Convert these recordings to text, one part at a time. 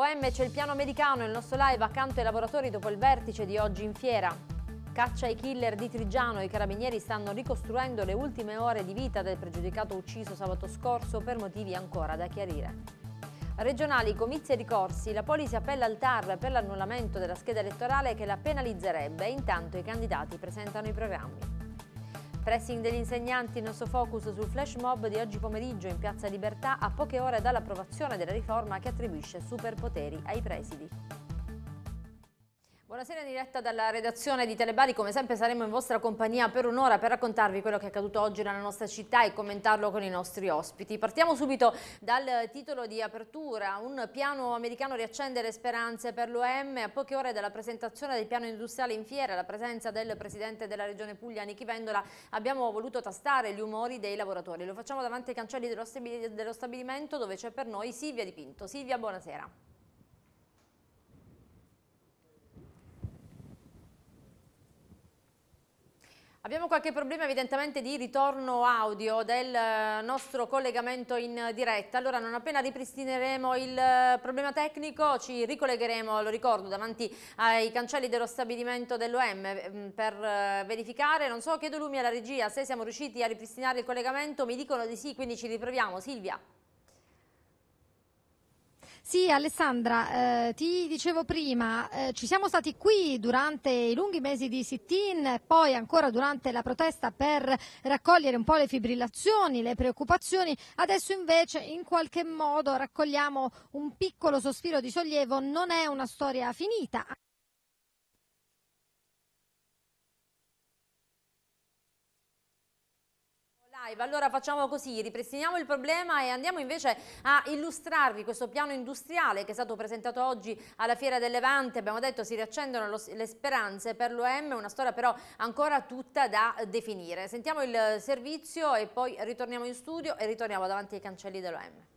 OM c'è il piano americano, il nostro live accanto ai lavoratori dopo il vertice di oggi in fiera. Caccia ai killer di Trigiano, i carabinieri stanno ricostruendo le ultime ore di vita del pregiudicato ucciso sabato scorso per motivi ancora da chiarire. Regionali, comizi e ricorsi, la Poli si appella al TAR per l'annullamento della scheda elettorale che la penalizzerebbe, intanto i candidati presentano i programmi. Pressing degli insegnanti, il nostro focus sul flash mob di oggi pomeriggio in Piazza Libertà a poche ore dall'approvazione della riforma che attribuisce superpoteri ai presidi. Buonasera in diretta dalla redazione di Telebari, come sempre saremo in vostra compagnia per un'ora per raccontarvi quello che è accaduto oggi nella nostra città e commentarlo con i nostri ospiti. Partiamo subito dal titolo di apertura, un piano americano riaccende le speranze per l'OM, a poche ore dalla presentazione del piano industriale in fiera, la presenza del Presidente della Regione Puglia, Nichi Vendola, abbiamo voluto tastare gli umori dei lavoratori, lo facciamo davanti ai cancelli dello stabilimento dove c'è per noi Silvia Dipinto. Silvia, buonasera. Abbiamo qualche problema evidentemente di ritorno audio del eh, nostro collegamento in diretta, allora non appena ripristineremo il eh, problema tecnico ci ricollegheremo, lo ricordo, davanti ai cancelli dello stabilimento dell'OM mm, per eh, verificare, non so, chiedo Lumi alla regia se siamo riusciti a ripristinare il collegamento, mi dicono di sì, quindi ci riproviamo. Silvia. Sì, Alessandra, eh, ti dicevo prima, eh, ci siamo stati qui durante i lunghi mesi di sit-in, poi ancora durante la protesta per raccogliere un po' le fibrillazioni, le preoccupazioni. Adesso invece in qualche modo raccogliamo un piccolo sospiro di sollievo. Non è una storia finita. live. Allora facciamo così, ripristiniamo il problema e andiamo invece a illustrarvi questo piano industriale che è stato presentato oggi alla Fiera del Levante. Abbiamo detto si riaccendono lo, le speranze per l'OM, una storia però ancora tutta da definire. Sentiamo il servizio e poi ritorniamo in studio e ritorniamo davanti ai cancelli dell'OM.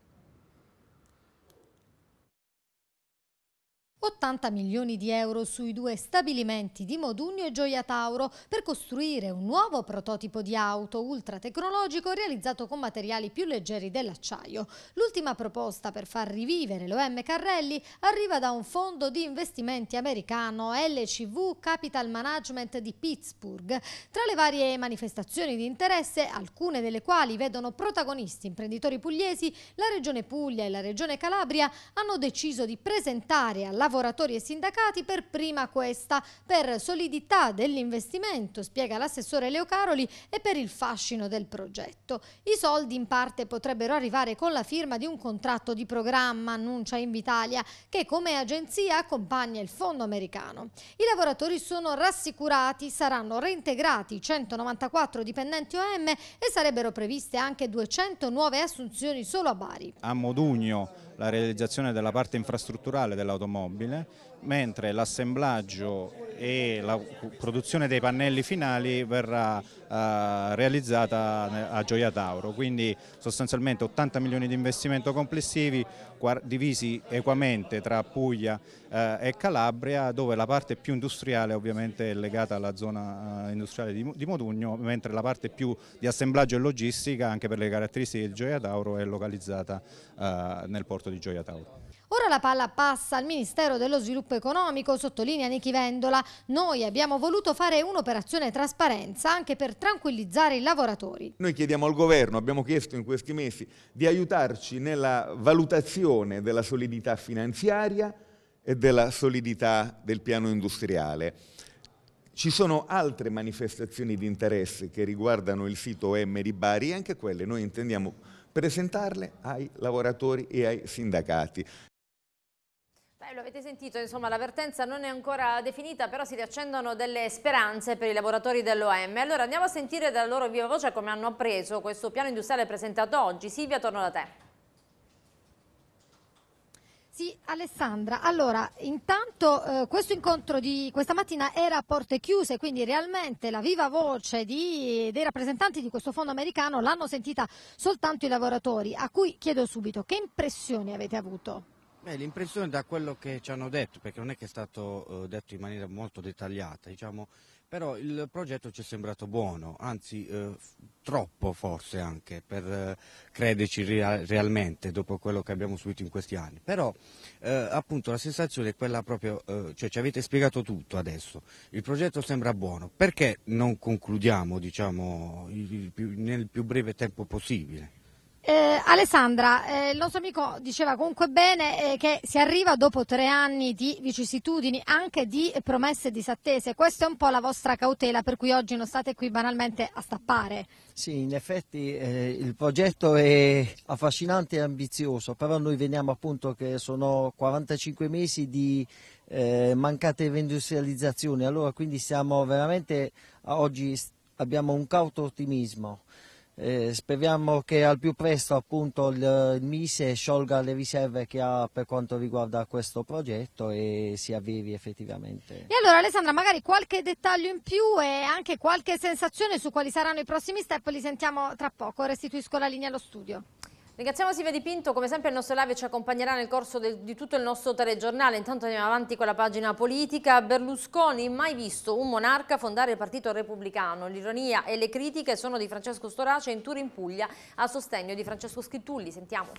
80 milioni di euro sui due stabilimenti di Modugno e Gioia Tauro per costruire un nuovo prototipo di auto ultratecnologico realizzato con materiali più leggeri dell'acciaio. L'ultima proposta per far rivivere l'OM Carrelli arriva da un fondo di investimenti americano LCV Capital Management di Pittsburgh. Tra le varie manifestazioni di interesse, alcune delle quali vedono protagonisti imprenditori pugliesi, la Regione Puglia e la Regione Calabria hanno deciso di presentare alla lavoratori e sindacati, per prima questa, per solidità dell'investimento, spiega l'assessore Leo Caroli, e per il fascino del progetto. I soldi in parte potrebbero arrivare con la firma di un contratto di programma, annuncia Invitalia, che come agenzia accompagna il fondo americano. I lavoratori sono rassicurati, saranno reintegrati 194 dipendenti OM e sarebbero previste anche 200 nuove assunzioni solo a Bari. A Modugno la realizzazione della parte infrastrutturale dell'automobile mentre l'assemblaggio e la produzione dei pannelli finali verrà eh, realizzata a Gioia Tauro, quindi sostanzialmente 80 milioni di investimento complessivi divisi equamente tra Puglia eh, e Calabria dove la parte più industriale ovviamente è legata alla zona eh, industriale di, di, Modugno mentre la parte più di assemblaggio e logistica anche per le caratteristiche di Gioia Tauro è localizzata eh, nel porto di Gioia Tauro. Ora la palla passa al Ministero dello Sviluppo Economico, sottolinea Nichi Vendola. Noi abbiamo voluto fare un'operazione trasparenza anche per tranquillizzare i lavoratori. Noi chiediamo al Governo, abbiamo chiesto in questi mesi, di aiutarci nella valutazione della solidità finanziaria e della solidità del piano industriale. Ci sono altre manifestazioni di interesse che riguardano il sito M di Bari e anche quelle noi intendiamo presentarle ai lavoratori e ai sindacati. Eh, lo avete sentito, insomma l'avvertenza non è ancora definita, però si riaccendono delle speranze per i lavoratori dell'OM. Allora andiamo a sentire dalla loro viva voce come hanno appreso questo piano industriale presentato oggi. Silvia, torno da te. Sì, Alessandra. Allora, intanto eh, questo incontro di questa mattina era a porte chiuse, quindi realmente la viva voce di, dei rappresentanti di questo fondo americano l'hanno sentita soltanto i lavoratori, a cui chiedo subito che impressioni avete avuto? Beh, l'impressione da quello che ci hanno detto, perché non è che è stato eh, detto in maniera molto dettagliata, diciamo, però il progetto ci è sembrato buono, anzi eh, troppo forse anche per eh, crederci rea realmente dopo quello che abbiamo subito in questi anni. Però eh, appunto la sensazione è quella proprio, eh, cioè ci avete spiegato tutto adesso, il progetto sembra buono, perché non concludiamo diciamo, il, il, nel più breve tempo possibile? Eh, Alessandra, eh, il nostro amico diceva comunque bene eh, che si arriva dopo tre anni di vicissitudini, anche di promesse disattese. Questa è un po' la vostra cautela per cui oggi non state qui banalmente a stappare. Sì, in effetti eh, il progetto è affascinante e ambizioso, però noi veniamo appunto che sono 45 mesi di eh, mancata reindustrializzazione, allora quindi siamo veramente oggi abbiamo un cauto ottimismo. Eh, speriamo che al più presto appunto il, il, Mise sciolga le riserve che ha per quanto riguarda questo progetto e si avvii effettivamente. E allora Alessandra magari qualche dettaglio in più e anche qualche sensazione su quali saranno i prossimi step li sentiamo tra poco, restituisco la linea allo studio. Ringraziamo Silvia Di Pinto, come sempre il nostro live ci accompagnerà nel corso de, di tutto il nostro telegiornale, intanto andiamo avanti con la pagina politica, Berlusconi mai visto un monarca fondare il partito repubblicano, l'ironia e le critiche sono di Francesco Storace in tour in Puglia a sostegno di Francesco Scrittulli, sentiamo.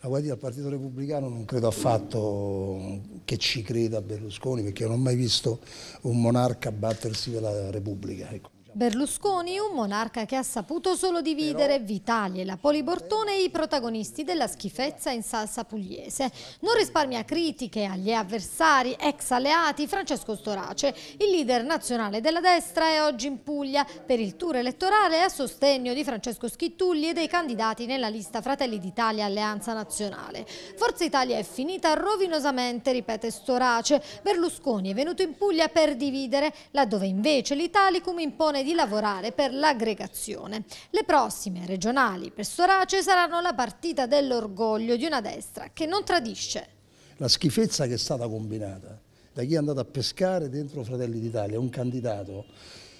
La guardia del partito repubblicano non credo affatto che ci creda Berlusconi perché non ho mai visto un monarca battersi per la Repubblica. Ecco. Berlusconi, un monarca che ha saputo solo dividere Vitali e la Polibortone, i protagonisti della schifezza in salsa pugliese. Non risparmia critiche agli avversari, ex alleati, Francesco Storace, il leader nazionale della destra è oggi in Puglia per il tour elettorale a sostegno di Francesco Schittulli e dei candidati nella lista Fratelli d'Italia Alleanza Nazionale. Forza Italia è finita rovinosamente, ripete Storace. Berlusconi è venuto in Puglia per dividere, laddove invece l'Italicum impone di di lavorare per l'aggregazione. Le prossime regionali per Storace saranno la partita dell'orgoglio di una destra che non tradisce. La schifezza che è stata combinata da chi è andato a pescare dentro Fratelli d'Italia, un candidato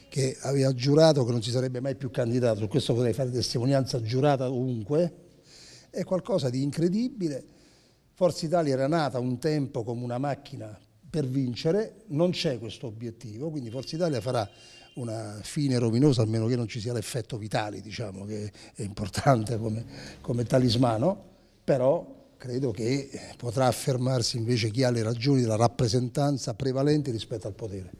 che aveva giurato che non si sarebbe mai più candidato, su questo potrei fare testimonianza giurata ovunque, è qualcosa di incredibile. Forza Italia era nata un tempo come una macchina per vincere, non c'è questo obiettivo, quindi Forza Italia farà una fine rovinosa, almeno che non ci sia l'effetto vitale, diciamo, che è importante come, come talismano, però credo che potrà affermarsi invece chi ha le ragioni della rappresentanza prevalente rispetto al potere.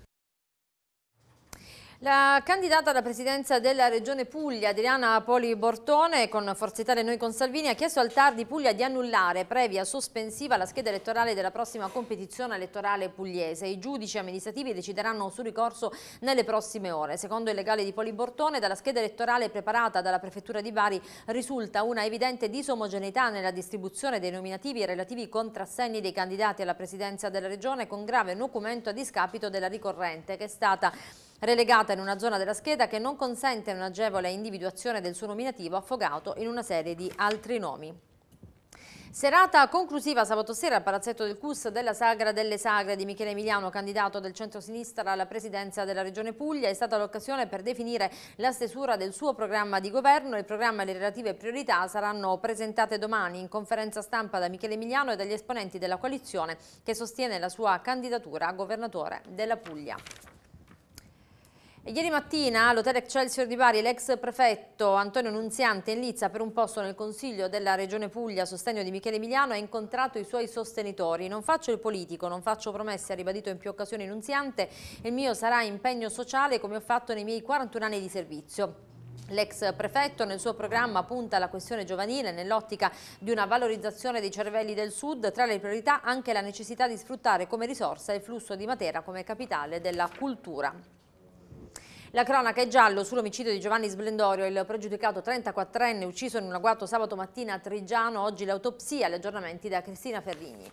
La candidata alla presidenza della Regione Puglia, Adriana Poli Bortone, con Forza Italia e Noi con Salvini, ha chiesto al Tardi Puglia di annullare, previa sospensiva, la scheda elettorale della prossima competizione elettorale pugliese. I giudici amministrativi decideranno sul ricorso nelle prossime ore. Secondo il legale di Poli Bortone, dalla scheda elettorale preparata dalla Prefettura di Bari risulta una evidente disomogeneità nella distribuzione dei nominativi e relativi contrassegni dei candidati alla presidenza della Regione, con grave nocumento a discapito della ricorrente, che è stata relegata in una zona della scheda che non consente un'agevole individuazione del suo nominativo affogato in una serie di altri nomi. Serata conclusiva sabato sera al Palazzetto del Cus della Sagra delle Sagre di Michele Emiliano, candidato del centro-sinistra alla presidenza della Regione Puglia. È stata l'occasione per definire la stesura del suo programma di governo. Il programma e le relative priorità saranno presentate domani in conferenza stampa da Michele Emiliano e dagli esponenti della coalizione che sostiene la sua candidatura a governatore della Puglia. Ieri mattina all'Hotel Excelsior di Bari l'ex prefetto Antonio Nunziante in lizza per un posto nel Consiglio della Regione Puglia a sostegno di Michele Emiliano ha incontrato i suoi sostenitori. Non faccio il politico, non faccio promesse, ha ribadito in più occasioni Nunziante, il mio sarà impegno sociale come ho fatto nei miei 41 anni di servizio. L'ex prefetto nel suo programma punta alla questione giovanile nell'ottica di una valorizzazione dei cervelli del Sud, tra le priorità anche la necessità di sfruttare come risorsa il flusso di Matera come capitale della cultura. La cronaca è giallo sull'omicidio di Giovanni Splendorio, il pregiudicato 34enne ucciso in un agguato sabato mattina a Trigiano, oggi l'autopsia, gli aggiornamenti da Cristina Ferrigni.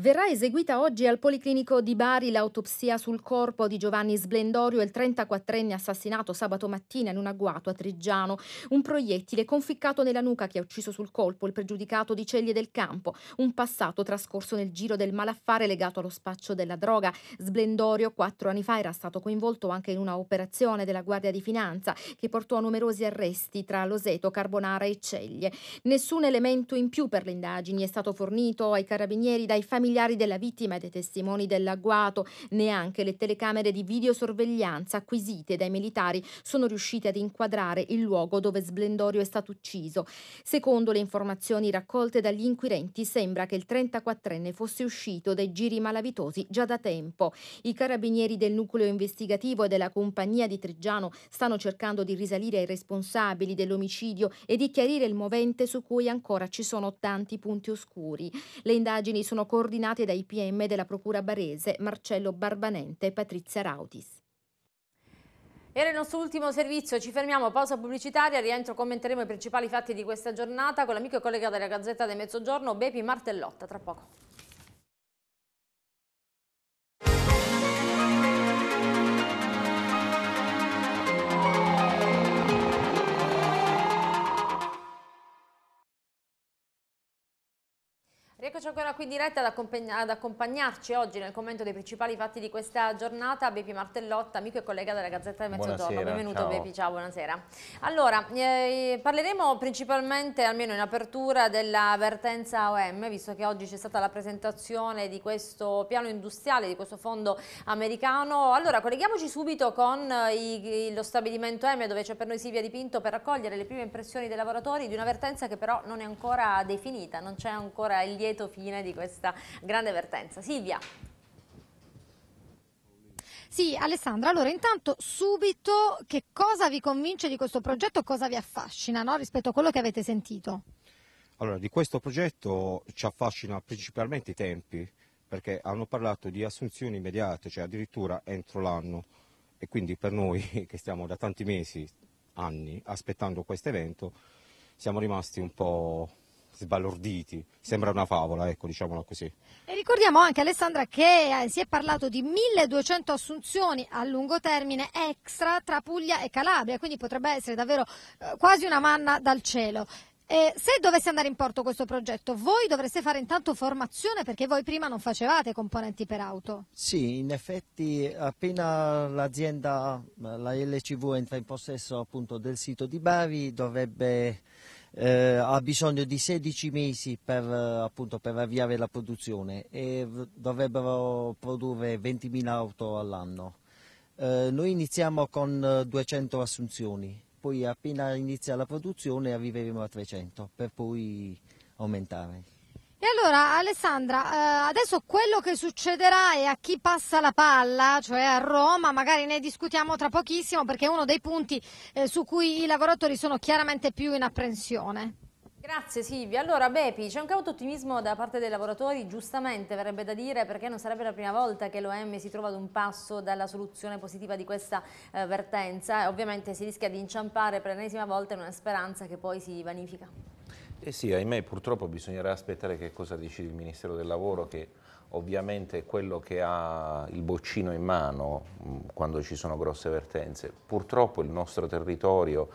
Verrà eseguita oggi al Policlinico di Bari l'autopsia sul corpo di Giovanni Splendorio, il 34enne assassinato sabato mattina in un agguato a Triggiano. Un proiettile conficcato nella nuca che ha ucciso sul colpo il pregiudicato di Ceglie del Campo. Un passato trascorso nel giro del malaffare legato allo spaccio della droga. Splendorio, quattro anni fa, era stato coinvolto anche in una operazione della Guardia di Finanza che portò a numerosi arresti tra Loseto, Carbonara e Ceglie. Nessun elemento in più per le indagini è stato fornito ai carabinieri dai familiari familiari della vittima e dei testimoni dell'agguato, neanche le telecamere di videosorveglianza acquisite dai militari sono riuscite ad inquadrare il luogo dove Splendorio è stato ucciso. Secondo le informazioni raccolte dagli inquirenti sembra che il 34enne fosse uscito dai giri malavitosi già da tempo. I carabinieri del nucleo investigativo e della compagnia di Triggiano stanno cercando di risalire ai responsabili dell'omicidio e di chiarire il movente su cui ancora ci sono tanti punti oscuri. Le indagini sono coordinate coordinate dai PM della Procura Barese Marcello Barbanente e Patrizia Rautis. Era il nostro ultimo servizio, ci fermiamo, pausa pubblicitaria, rientro commenteremo i principali fatti di questa giornata con l'amico e collega della Gazzetta del Mezzogiorno Bepi Martellotta, tra poco. Rieccoci ancora qui in diretta ad, accompagnarci oggi nel commento dei principali fatti di questa giornata. Bepi Martellotta, amico e collega della Gazzetta del Mezzogiorno. Buonasera, Benvenuto ciao. Bepi, ciao, buonasera. Allora, eh, parleremo principalmente, almeno in apertura, della vertenza OM, visto che oggi c'è stata la presentazione di questo piano industriale, di questo fondo americano. Allora, colleghiamoci subito con eh, i, lo stabilimento OM, dove c'è per noi Silvia Dipinto, per raccogliere le prime impressioni dei lavoratori di una vertenza che però non è ancora definita, non c'è ancora il lieto lieto fine di questa grande vertenza. Silvia. Sì, Alessandra, allora intanto subito che cosa vi convince di questo progetto, cosa vi affascina no? rispetto a quello che avete sentito? Allora, di questo progetto ci affascina principalmente i tempi, perché hanno parlato di assunzioni immediate, cioè addirittura entro l'anno. E quindi per noi che stiamo da tanti mesi, anni, aspettando questo evento, siamo rimasti un po' sbalorditi, sembra una favola, ecco, diciamola così. E ricordiamo anche Alessandra che eh, si è parlato di 1200 assunzioni a lungo termine extra tra Puglia e Calabria, quindi potrebbe essere davvero eh, quasi una manna dal cielo. Eh, se dovesse andare in porto questo progetto, voi dovreste fare intanto formazione perché voi prima non facevate componenti per auto. Sì, in effetti appena l'azienda, la LCV entra in possesso appunto del sito di Bavi, dovrebbe eh, ha bisogno di 16 mesi per, eh, appunto, per avviare la produzione e dovrebbero produrre 20.000 auto all'anno. Eh, noi iniziamo con 200 eh, assunzioni, poi appena inizia la produzione arriveremo a 300 per poi aumentare. E allora Alessandra, eh, adesso quello che succederà e a chi passa la palla, cioè a Roma, magari ne discutiamo tra pochissimo perché è uno dei punti eh, su cui i lavoratori sono chiaramente più in apprensione. Grazie Silvia. Allora Bepi, c'è un cauto ottimismo da parte dei lavoratori, giustamente verrebbe da dire perché non sarebbe la prima volta che l'OM si trova ad un passo dalla soluzione positiva di questa eh, vertenza e ovviamente si rischia di inciampare per l'ennesima volta in una speranza che poi si vanifica. Eh sì, ahimè purtroppo bisognerà aspettare che cosa dice il Ministero del Lavoro che ovviamente è quello che ha il boccino in mano mh, mm, quando ci sono grosse vertenze. Purtroppo il nostro territorio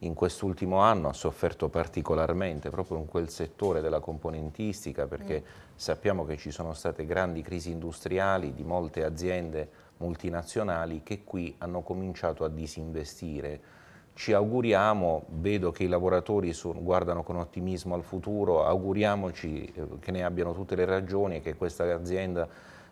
in quest'ultimo anno ha sofferto particolarmente proprio in quel settore della componentistica perché mm. sappiamo che ci sono state grandi crisi industriali di molte aziende multinazionali che qui hanno cominciato a disinvestire ci auguriamo, vedo che i lavoratori sono, guardano con ottimismo al futuro, auguriamoci eh, che ne abbiano tutte le ragioni e che questa azienda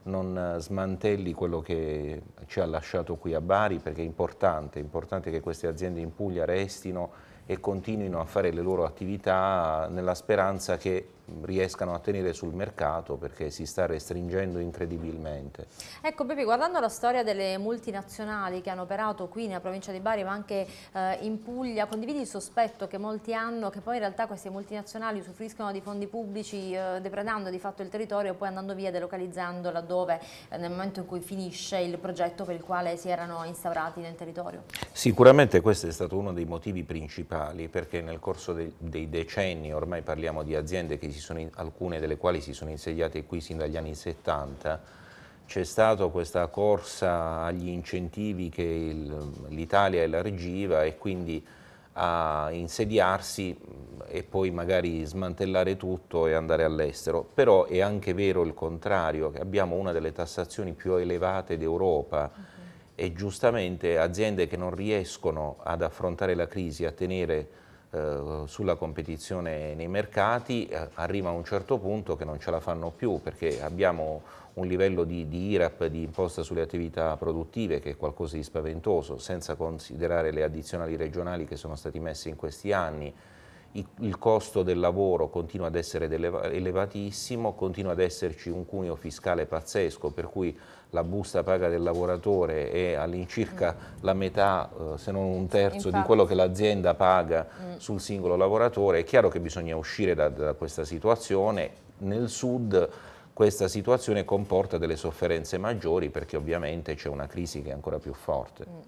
non eh, smantelli quello che ci ha lasciato qui a Bari perché è importante, è importante che queste aziende in Puglia restino e continuino a fare le loro attività nella speranza che riescano a tenere sul mercato perché si sta restringendo incredibilmente. Ecco Pepi, guardando la storia delle multinazionali che hanno operato qui nella provincia di Bari ma anche eh, in Puglia, condividi il sospetto che molti hanno che poi in realtà queste multinazionali usufruiscono di fondi pubblici eh, depredando di fatto il territorio e poi andando via delocalizzando laddove eh, nel momento in cui finisce il progetto per il quale si erano instaurati nel territorio? Sicuramente questo è stato uno dei motivi principali perché nel corso dei, dei decenni ormai parliamo di aziende che sono, alcune delle quali si sono insediate qui sin dagli anni 70, c'è stata questa corsa agli incentivi che l'Italia elargiva e quindi a insediarsi mm, e poi magari smantellare tutto e andare all'estero. Però è anche vero il contrario, che abbiamo una delle tassazioni più elevate d'Europa uh -huh. e giustamente aziende che non riescono ad affrontare la crisi, a tenere eh, sulla competizione nei mercati eh, arriva a un certo punto che non ce la fanno più perché abbiamo un livello di, di, IRAP, di imposta sulle attività produttive che è qualcosa di spaventoso, senza considerare le addizionali regionali che sono state messe in questi anni. Il, il costo del lavoro continua ad essere eleva, elevatissimo, continua ad esserci un cuneo fiscale pazzesco, per cui la busta paga del lavoratore è all'incirca mm. la metà, eh, se non un terzo, Infatti. di quello che l'azienda paga mm. sul singolo lavoratore, è chiaro che bisogna uscire da, da questa situazione. Nel sud questa situazione comporta delle sofferenze maggiori perché ovviamente c'è una crisi che è ancora più forte. Mm.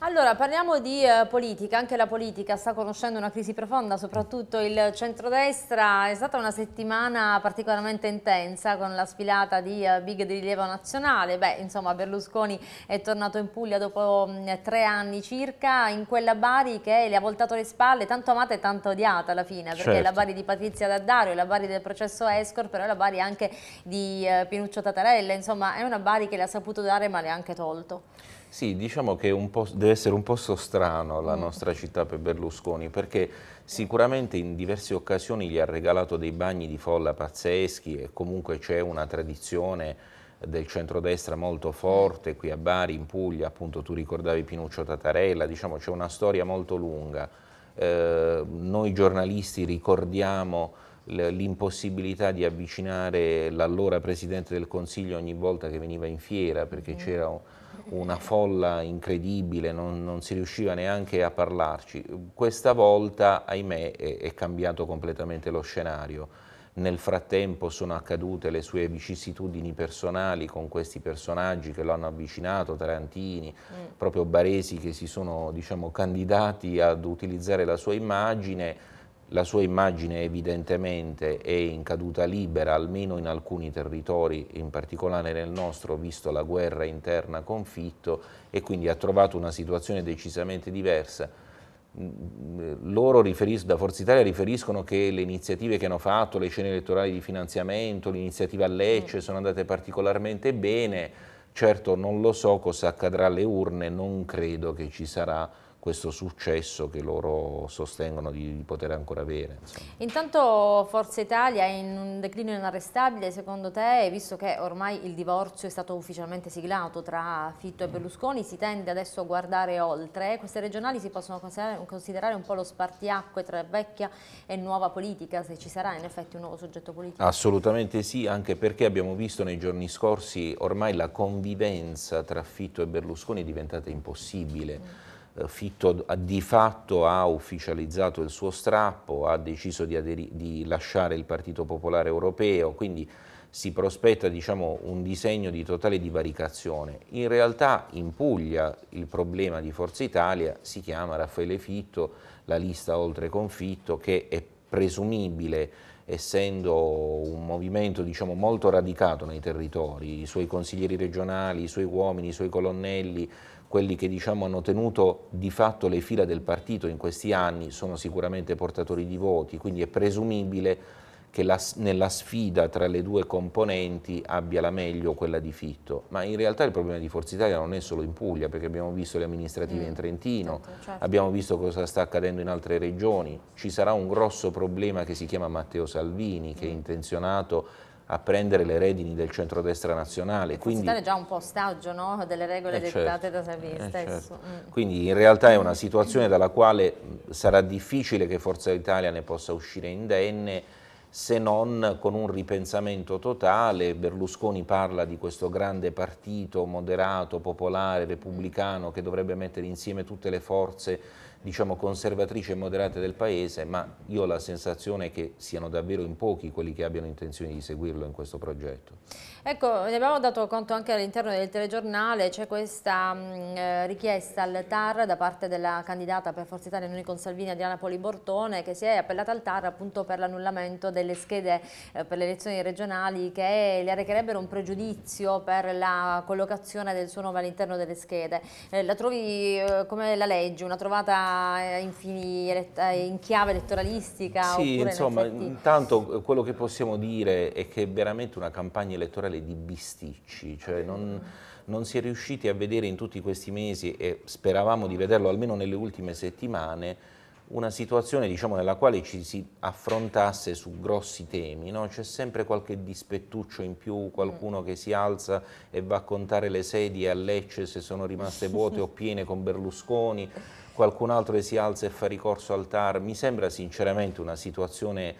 Allora, parliamo di eh, politica, anche la politica sta conoscendo una crisi profonda, soprattutto il centrodestra, è stata una settimana particolarmente intensa con la sfilata di eh, big di rilievo nazionale, beh insomma Berlusconi è tornato in Puglia dopo mh, mm, tre anni circa, in quella Bari che le ha voltato le spalle, tanto amata e tanto odiata alla fine, perché certo. la Bari di Patrizia Daddario, la Bari del processo Escor, però è la Bari anche di eh, Pinuccio Tatarella, insomma è una Bari che le ha saputo dare ma le ha anche tolto. Sì, diciamo che deve essere un posto strano la mm. nostra città per Berlusconi, perché sicuramente in diverse occasioni gli ha regalato dei bagni di folla pazzeschi e comunque c'è una tradizione del centrodestra molto forte qui a Bari, in Puglia, appunto tu ricordavi Pinuccio Tatarella, diciamo c'è una storia molto lunga. Eh, noi giornalisti ricordiamo l'impossibilità di avvicinare l'allora Presidente del Consiglio ogni volta che veniva in fiera perché mm. c'era una folla incredibile, non, non, si riusciva neanche a parlarci. Questa volta, ahimè, è, è cambiato completamente lo scenario. Nel frattempo sono accadute le sue vicissitudini personali con questi personaggi che lo hanno avvicinato, Tarantini, mm. proprio Baresi che si sono diciamo, candidati ad utilizzare la sua immagine la sua immagine evidentemente è in caduta libera, almeno in alcuni territori, in particolare nel nostro, visto la guerra interna conflitto, e quindi ha trovato una situazione decisamente diversa. Mm, loro da Forza Italia riferiscono che le iniziative che hanno fatto, le scene elettorali di finanziamento, l'iniziativa Lecce mm. sono andate particolarmente bene. Certo non lo so cosa accadrà alle urne, non credo che ci sarà questo successo che loro sostengono di, di poter ancora avere. Insomma. Intanto Forza Italia è in un declino inarrestabile secondo te, visto che ormai il divorzio è stato ufficialmente siglato tra Fitto e Berlusconi, si tende adesso a guardare oltre, queste regionali si possono considerare un po' lo spartiacque tra vecchia e nuova politica, se ci sarà in effetti un nuovo soggetto politico? Assolutamente sì, anche perché abbiamo visto nei giorni scorsi ormai la convivenza tra Fitto e Berlusconi è diventata impossibile. Mm eh, Fitto di fatto ha ufficializzato il suo strappo, ha deciso di, di lasciare il Partito Popolare Europeo, quindi si prospetta diciamo, un disegno di totale divaricazione. In realtà in Puglia il problema di Forza Italia si chiama Raffaele Fitto, la lista oltre confitto, che è presumibile, essendo un movimento diciamo, molto radicato nei territori, i suoi consiglieri regionali, i suoi uomini, i suoi colonnelli, quelli che diciamo, hanno tenuto di fatto le fila del partito in questi anni sono sicuramente portatori di voti, quindi è presumibile che la, nella sfida tra le due componenti abbia la meglio quella di Fitto. Ma in realtà il problema di Forza Italia non è solo in Puglia, perché abbiamo visto le amministrative mm, in Trentino, certo, certo. abbiamo visto cosa sta accadendo in altre regioni. Ci sarà un grosso problema che si chiama Matteo Salvini, che mm. è intenzionato a prendere le redini del centrodestra nazionale. Quindi è già un po' ostaggio no? delle regole dettate eh, certo, da eh, Salvini stesso. Certo. Mm. Quindi in realtà è una situazione dalla quale mm, sarà difficile che Forza Italia ne possa uscire indenne se non con un ripensamento totale. Berlusconi parla di questo grande partito moderato, popolare, repubblicano che dovrebbe mettere insieme tutte le forze diciamo, conservatrice e moderata del Paese, ma io ho la sensazione che siano davvero in pochi quelli che abbiano intenzione di seguirlo in questo progetto. Ecco, ne abbiamo dato conto anche all'interno del telegiornale, c'è questa mh, mm, eh, richiesta al TAR da parte della candidata per Forza Italia Noi con Salvini, Adriana Polibortone, che si è appellata al TAR appunto per l'annullamento delle schede eh, per le elezioni regionali che le arrecherebbero un pregiudizio per la collocazione del suo nome all'interno delle schede. Eh, la trovi eh, come la legge, una trovata eh, in, fini, eh, in chiave elettoralistica? Sì, insomma, in intanto quello che possiamo dire è che è veramente una campagna elettorale totale di bisticci, cioè non, non, si è riusciti a vedere in tutti questi mesi e speravamo di vederlo almeno nelle ultime settimane una situazione diciamo, nella quale ci si affrontasse su grossi temi, no? c'è sempre qualche dispettuccio in più, qualcuno che si alza e va a contare le sedie a Lecce se sono rimaste vuote o piene con Berlusconi, qualcun altro che si alza e fa ricorso al TAR, mi sembra sinceramente una situazione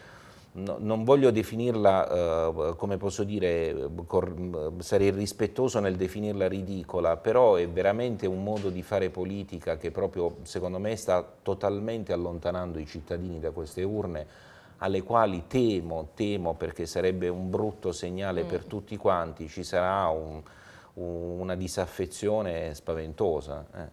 no, non voglio definirla, eh, come posso dire, mm, sarei irrispettoso nel definirla ridicola, però è veramente un modo di fare politica che proprio, secondo me, sta totalmente allontanando i cittadini da queste urne alle quali temo, temo perché sarebbe un brutto segnale mm. per tutti quanti, ci sarà un, una disaffezione spaventosa. Eh.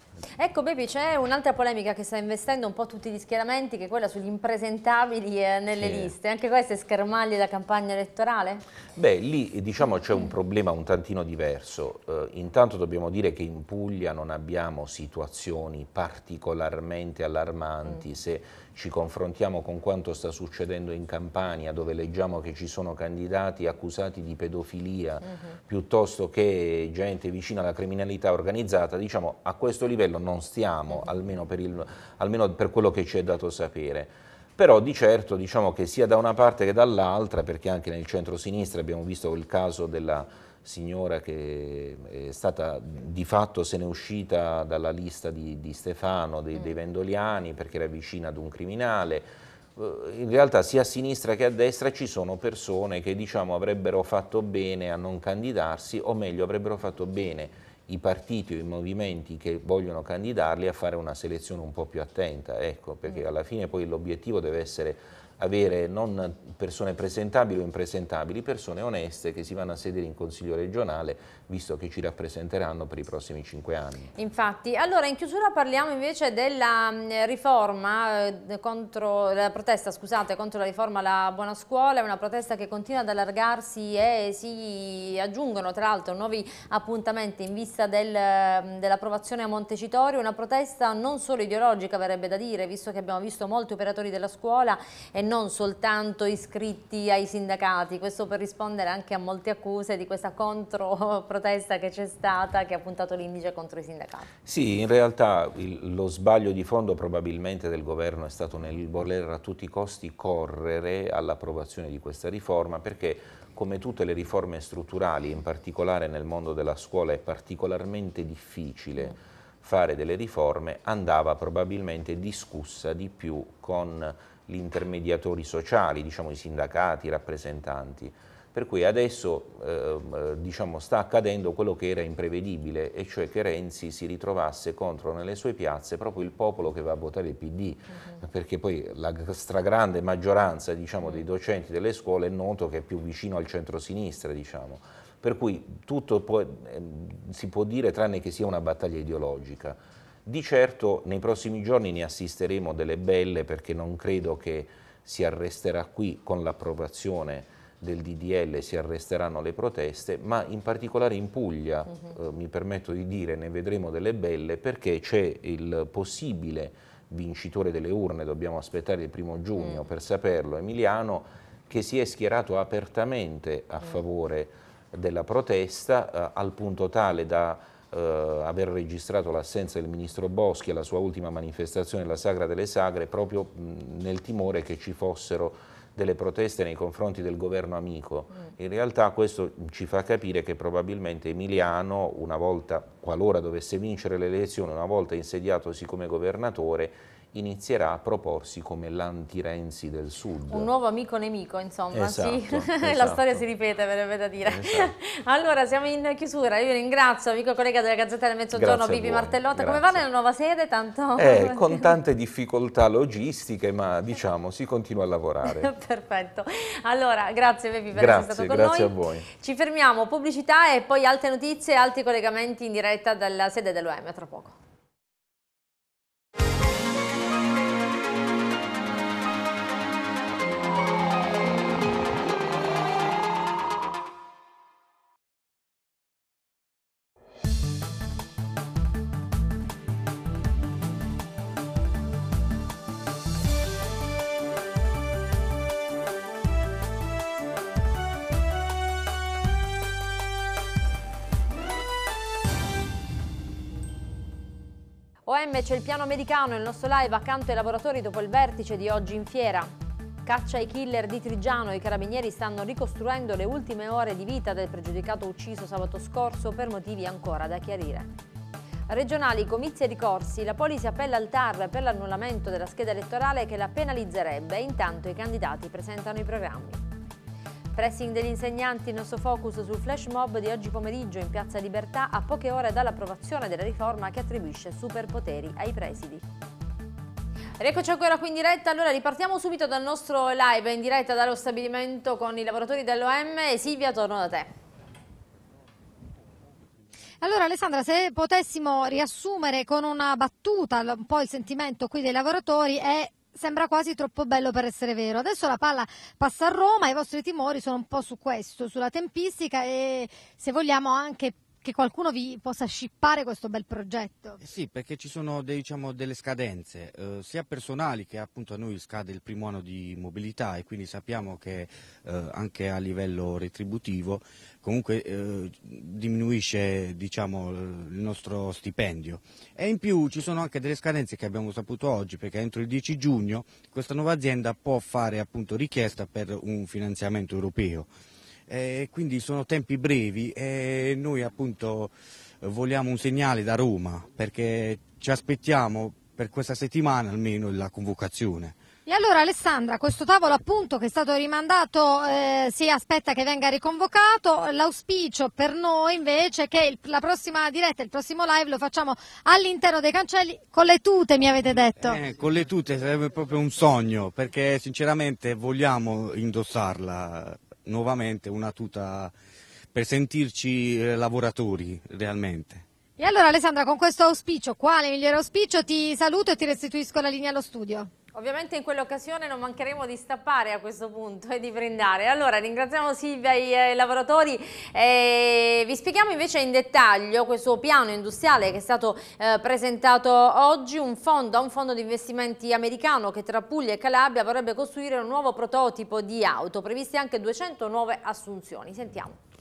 Ecco Bepi, c'è un'altra polemica che sta investendo un po' tutti gli schieramenti, che è quella sugli impresentabili eh, nelle sì. liste. Anche queste schermaglie da campagna elettorale? Beh, lì diciamo c'è un problema un tantino diverso. Eh, intanto dobbiamo dire che in Puglia non abbiamo situazioni particolarmente allarmanti. Mm. Se ci confrontiamo con quanto sta succedendo in Campania, dove leggiamo che ci sono candidati accusati di pedofilia, uh mhm. -huh. piuttosto che gente vicina alla criminalità organizzata, diciamo a questo livello non stiamo, mhm. almeno, per il, almeno per quello che ci è dato sapere però di certo diciamo che sia da una parte che dall'altra, perché anche nel centro-sinistra abbiamo visto il caso della signora che è stata di fatto se n'è uscita dalla lista di, di Stefano, dei, dei mm. Vendoliani, perché era vicina ad un criminale eh, in realtà sia a sinistra che a destra ci sono persone che diciamo, avrebbero fatto bene a non candidarsi o meglio avrebbero fatto bene i partiti o i movimenti che vogliono candidarli a fare una selezione un po' più attenta, ecco, perché mm. alla fine poi l'obiettivo deve essere avere non persone presentabili o impresentabili, persone oneste che si vanno a sedere in consiglio regionale, visto che ci rappresenteranno per i prossimi cinque anni. Infatti, allora in chiusura parliamo invece della mm, riforma eh, contro la protesta, scusate, contro la riforma alla buona scuola, è una protesta che continua ad allargarsi e si aggiungono tra l'altro nuovi appuntamenti in vista del, mm, dell'approvazione a Montecitorio, una protesta non solo ideologica verrebbe da dire, visto che abbiamo visto molti operatori della scuola e non non soltanto iscritti ai sindacati, questo per rispondere anche a molte accuse di questa controprotesta che c'è stata che ha puntato l'indice contro i sindacati. Sì, in realtà il, lo sbaglio di fondo probabilmente del governo è stato nel voler a tutti i costi correre all'approvazione di questa riforma perché come tutte le riforme strutturali, in particolare nel mondo della scuola, è particolarmente difficile fare delle riforme, andava probabilmente discussa di più con gli intermediatori sociali, diciamo, i sindacati, i rappresentanti. Per cui adesso ehm, eh, diciamo, sta accadendo quello che era imprevedibile, e cioè che Renzi si ritrovasse contro nelle sue piazze proprio il popolo che va a votare il PD, uh mhm. -huh. perché poi la stragrande maggioranza diciamo, mm. dei docenti delle scuole è noto che è più vicino al centro-sinistra. Diciamo. Per cui tutto può, eh, si può dire tranne che sia una battaglia ideologica di certo nei prossimi giorni ne assisteremo delle belle perché non credo che si arresterà qui con l'approvazione del DDL si arresteranno le proteste, ma in particolare in Puglia, uh mhm. -huh. eh, mi permetto di dire, ne vedremo delle belle perché c'è il possibile vincitore delle urne, dobbiamo aspettare il primo giugno uh per saperlo, Emiliano, che si è schierato apertamente a mm. favore della protesta, eh, al punto tale da eh, aver registrato l'assenza del ministro Boschi alla sua ultima manifestazione, la Sagra delle Sagre, proprio mh, nel timore che ci fossero delle proteste nei confronti del governo amico. Mm. In realtà questo ci fa capire che probabilmente Emiliano, una volta, qualora dovesse vincere le elezioni, una volta insediatosi come governatore, inizierà a proporsi come l'anti-Renzi del Sud. Un nuovo amico nemico, insomma. Esatto, sì. esatto. La storia si esatto. ripete, verrebbe da dire. Esatto. Allora, siamo in chiusura. Io ringrazio amico collega della Gazzetta del Mezzogiorno, Bibi Martellotta. Grazie. Come va nella nuova sede? Tanto... Eh, con tante difficoltà logistiche, ma diciamo, si continua a lavorare. Perfetto. Allora, grazie Bibi per grazie, essere stato con grazie noi. Grazie a voi. Ci fermiamo, pubblicità e poi altre notizie e altri collegamenti in diretta dalla sede dell'OM. tra poco. DPM c'è il piano americano, il nostro live accanto ai lavoratori dopo il vertice di oggi in fiera. Caccia ai killer di Trigiano, i carabinieri stanno ricostruendo le ultime ore di vita del pregiudicato ucciso sabato scorso per motivi ancora da chiarire. Regionali, comizi e ricorsi, la Polisi appella al TAR per l'annullamento della scheda elettorale che la penalizzerebbe, intanto i candidati presentano i programmi. Pressing degli insegnanti, il nostro focus sul flash mob di oggi pomeriggio in Piazza Libertà a poche ore dall'approvazione della riforma che attribuisce superpoteri ai presidi. Rieccoci ancora qui in diretta, allora ripartiamo subito dal nostro live in diretta dallo stabilimento con i lavoratori dell'OM. Silvia, torno da te. Allora Alessandra, se potessimo riassumere con una battuta un po' il sentimento qui dei lavoratori è sembra quasi troppo bello per essere vero. Adesso la palla passa a Roma, i vostri timori sono un po' su questo, sulla tempistica e se vogliamo anche che qualcuno vi possa scippare questo bel progetto. Eh sì, perché ci sono dei, diciamo, delle scadenze, eh, sia personali che appunto a noi scade il primo anno di mobilità e quindi sappiamo che eh, anche a livello retributivo comunque eh, diminuisce diciamo, il nostro stipendio. E in più ci sono anche delle scadenze che abbiamo saputo oggi, perché entro il 10 giugno questa nuova azienda può fare appunto richiesta per un finanziamento europeo eh, quindi sono tempi brevi e noi appunto vogliamo un segnale da Roma perché ci aspettiamo per questa settimana almeno la convocazione. E allora Alessandra, questo tavolo appunto che è stato rimandato eh, si aspetta che venga riconvocato, l'auspicio per noi invece è che il, la prossima diretta, il prossimo live lo facciamo all'interno dei cancelli con le tute mi avete detto. Eh, con le tute sarebbe proprio un sogno perché sinceramente vogliamo indossarla nuovamente una tuta per sentirci eh, lavoratori realmente. E allora Alessandra, con questo auspicio, quale migliore auspicio, ti saluto e ti restituisco la linea allo studio. Ovviamente in quell'occasione non mancheremo di stappare a questo punto e di brindare. Allora ringraziamo Silvia e eh, i lavoratori e vi spieghiamo invece in dettaglio questo piano industriale che è stato eh, presentato oggi un fondo, un fondo di investimenti americano che tra Puglia e Calabria vorrebbe costruire un nuovo prototipo di auto, previste anche 200 nuove assunzioni. Sentiamo.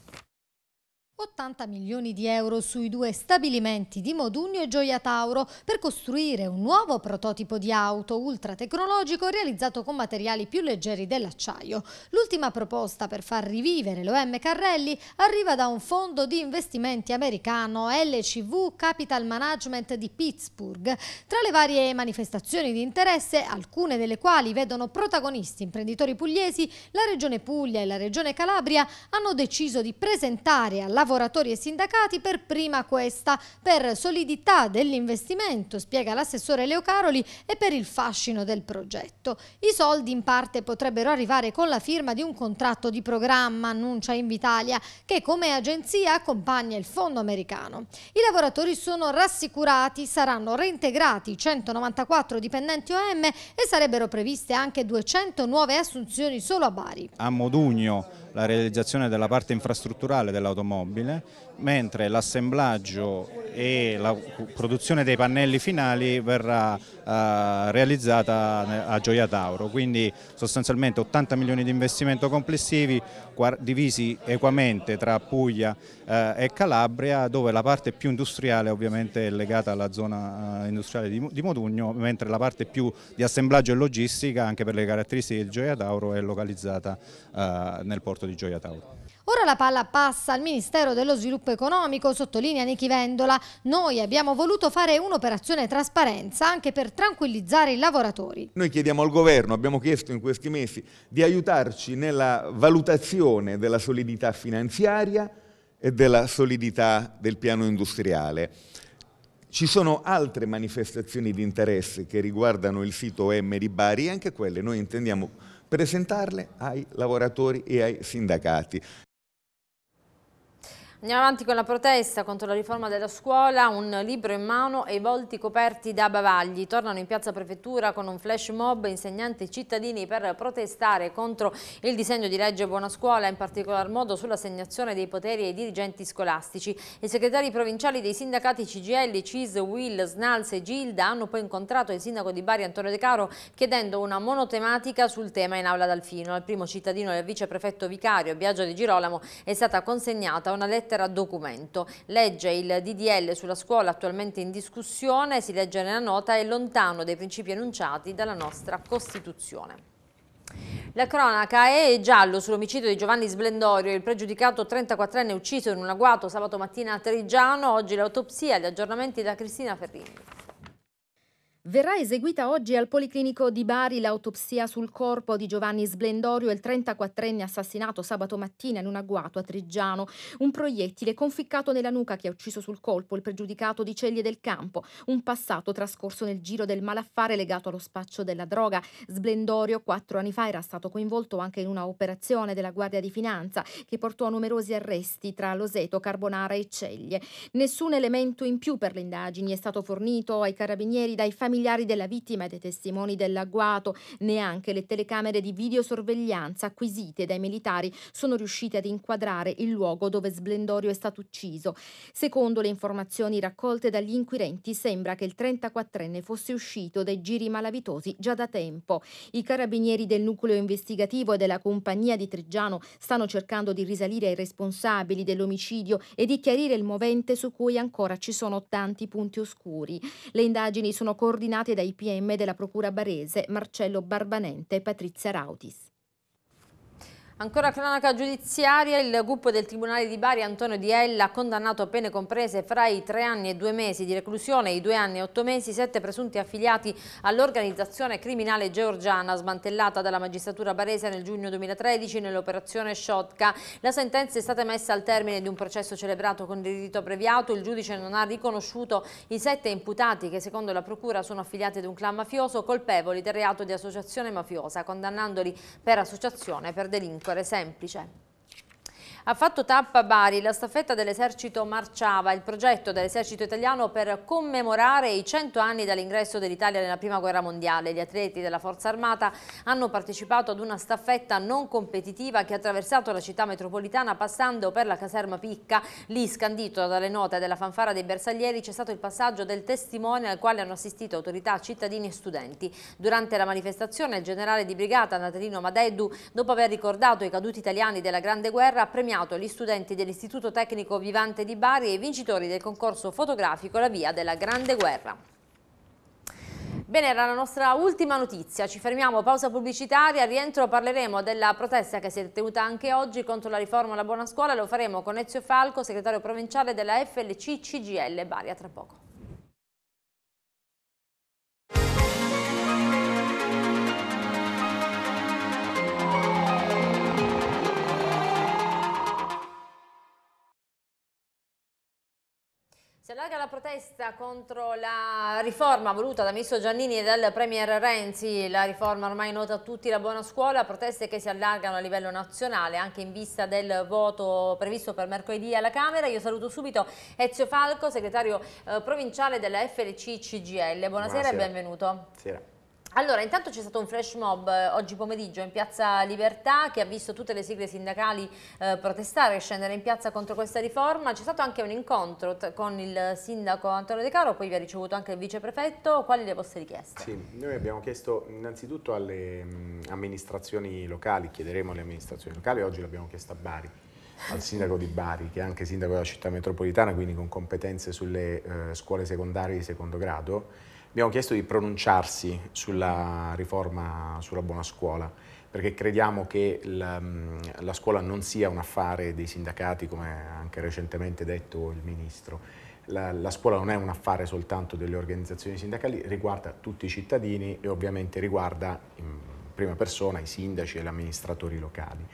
80 milioni di euro sui due stabilimenti di Modugno e Gioia Tauro per costruire un nuovo prototipo di auto ultratecnologico realizzato con materiali più leggeri dell'acciaio. L'ultima proposta per far rivivere l'OM Carrelli arriva da un fondo di investimenti americano LCV Capital Management di Pittsburgh. Tra le varie manifestazioni di interesse, alcune delle quali vedono protagonisti imprenditori pugliesi, la Regione Puglia e la Regione Calabria hanno deciso di presentare al lavoro lavoratori e sindacati per prima questa, per solidità dell'investimento, spiega l'assessore Leo Caroli, e per il fascino del progetto. I soldi in parte potrebbero arrivare con la firma di un contratto di programma, annuncia Invitalia, che come agenzia accompagna il fondo americano. I lavoratori sono rassicurati, saranno reintegrati 194 dipendenti OM e sarebbero previste anche 200 nuove assunzioni solo a Bari. A Modugno la realizzazione della parte infrastrutturale dell'automobile mentre l'assemblaggio e la produzione dei pannelli finali verrà eh, realizzata a Gioia Tauro, quindi sostanzialmente 80 milioni di investimento complessivi divisi equamente tra Puglia eh, e Calabria dove la parte più industriale ovviamente è legata alla zona eh, industriale di, di Modugno, mentre la parte più di assemblaggio e logistica anche per le caratteristiche di Gioia Tauro è localizzata eh, nel porto di Gioia Tauro. Ora la palla passa al Ministero dello Sviluppo Economico, sottolinea Nichi Vendola. Noi abbiamo voluto fare un'operazione trasparenza anche per tranquillizzare i lavoratori. Noi chiediamo al Governo, abbiamo chiesto in questi mesi, di aiutarci nella valutazione della solidità finanziaria e della solidità del piano industriale. Ci sono altre manifestazioni di interesse che riguardano il sito M di Bari e anche quelle noi intendiamo presentarle ai lavoratori e ai sindacati. Andiamo avanti con la protesta contro la riforma della scuola, un libro in mano e i volti coperti da bavagli. Tornano in piazza prefettura con un flash mob insegnanti e cittadini per protestare contro il disegno di legge Buona Scuola, in particolar modo sull'assegnazione dei poteri ai dirigenti scolastici. I segretari provinciali dei sindacati CGL, CIS, Will, Snals e Gilda hanno poi incontrato il sindaco di Bari Antonio De Caro chiedendo una monotematica sul tema in aula d'Alfino. Al primo cittadino e al viceprefetto vicario Biagio Di Girolamo è stata consegnata una lettera lettera documento. Legge il DDL sulla scuola attualmente in discussione, si legge nella nota, è lontano dai principi enunciati dalla nostra Costituzione. La cronaca è giallo sull'omicidio di Giovanni Splendorio, il pregiudicato 34enne ucciso in un agguato sabato mattina a Trigiano, oggi l'autopsia, gli aggiornamenti da Cristina Ferrini. Verrà eseguita oggi al Policlinico di Bari l'autopsia sul corpo di Giovanni Splendorio, il 34enne assassinato sabato mattina in un agguato a Triggiano. Un proiettile conficcato nella nuca che ha ucciso sul colpo il pregiudicato di Ceglie del Campo, un passato trascorso nel giro del malaffare legato allo spaccio della droga. Splendorio quattro anni fa era stato coinvolto anche in una operazione della Guardia di Finanza che portò a numerosi arresti tra Loseto, Carbonara e Ceglie. Nessun elemento in più per le indagini è stato fornito ai carabinieri dai familiari familiari della vittima e dei testimoni dell'agguato, neanche le telecamere di videosorveglianza acquisite dai militari sono riuscite ad inquadrare il luogo dove Splendorio è stato ucciso. Secondo le informazioni raccolte dagli inquirenti sembra che il 34enne fosse uscito dai giri malavitosi già da tempo. I carabinieri del nucleo investigativo e della compagnia di Triggiano stanno cercando di risalire ai responsabili dell'omicidio e di chiarire il movente su cui ancora ci sono tanti punti oscuri. Le indagini sono coordinate coordinate dai PM della Procura Barese Marcello Barbanente e Patrizia Rautis. Ancora cronaca giudiziaria, il gruppo del Tribunale di Bari Antonio Diella ha condannato a pene comprese fra i tre anni e due mesi di reclusione e i due anni e otto mesi sette presunti affiliati all'organizzazione criminale georgiana smantellata dalla magistratura barese nel giugno 2013 nell'operazione Shotka. La sentenza è stata messa al termine di un processo celebrato con diritto abbreviato. Il giudice non ha riconosciuto i sette imputati che secondo la procura sono affiliati ad un clan mafioso colpevoli del reato di associazione mafiosa, condannandoli per associazione per delinquenza edulcore semplice. Ha fatto tappa a Bari, la staffetta dell'esercito marciava, il progetto dell'esercito italiano per commemorare i 100 anni dall'ingresso dell'Italia nella Prima Guerra Mondiale. Gli atleti della Forza Armata hanno partecipato ad una staffetta non competitiva che ha attraversato la città metropolitana passando per la caserma Picca. Lì, scandito dalle note della fanfara dei bersaglieri, c'è stato il passaggio del testimone al quale hanno assistito autorità, cittadini e studenti. Durante la manifestazione il generale di brigata Natalino Madeddu, dopo aver ricordato i caduti italiani della Grande Guerra, ha premiato accompagnato gli studenti dell'Istituto Tecnico Vivante di Bari e i vincitori del concorso fotografico La Via della Grande Guerra. Bene, era la nostra ultima notizia, ci fermiamo, pausa pubblicitaria, rientro parleremo della protesta che si è tenuta anche oggi contro la riforma alla buona scuola, lo faremo con Ezio Falco, segretario provinciale della FLC CGL Bari, a tra poco. Si allarga la protesta contro la riforma voluta da Ministro Giannini e dal Premier Renzi, la riforma ormai nota a tutti la buona scuola, proteste che si allargano a livello nazionale anche in vista del voto previsto per mercoledì alla Camera. Io saluto subito Ezio Falco, segretario eh, provinciale della FLC CGL. Buonasera, Buonasera. e benvenuto. Buonasera. Allora, intanto c'è stato un flash mob eh, oggi pomeriggio in Piazza Libertà che ha visto tutte le sigle sindacali eh, protestare e scendere in piazza contro questa riforma. C'è stato anche un incontro con il sindaco Antonio De Caro, poi vi ha ricevuto anche il viceprefetto. Quali le vostre richieste? Sì, noi abbiamo chiesto innanzitutto alle mh, mm, amministrazioni locali, chiederemo alle amministrazioni locali, oggi l'abbiamo chiesto a Bari al sindaco di Bari, che è anche sindaco della città metropolitana, quindi con competenze sulle eh, scuole secondarie di secondo grado, Abbiamo chiesto di pronunciarsi sulla riforma sulla buona scuola perché crediamo che la, mm, la scuola non sia un affare dei sindacati, come ha anche recentemente detto il Ministro. La, la scuola non è un affare soltanto delle organizzazioni sindacali, riguarda tutti i cittadini e ovviamente riguarda in prima persona i sindaci e gli amministratori locali.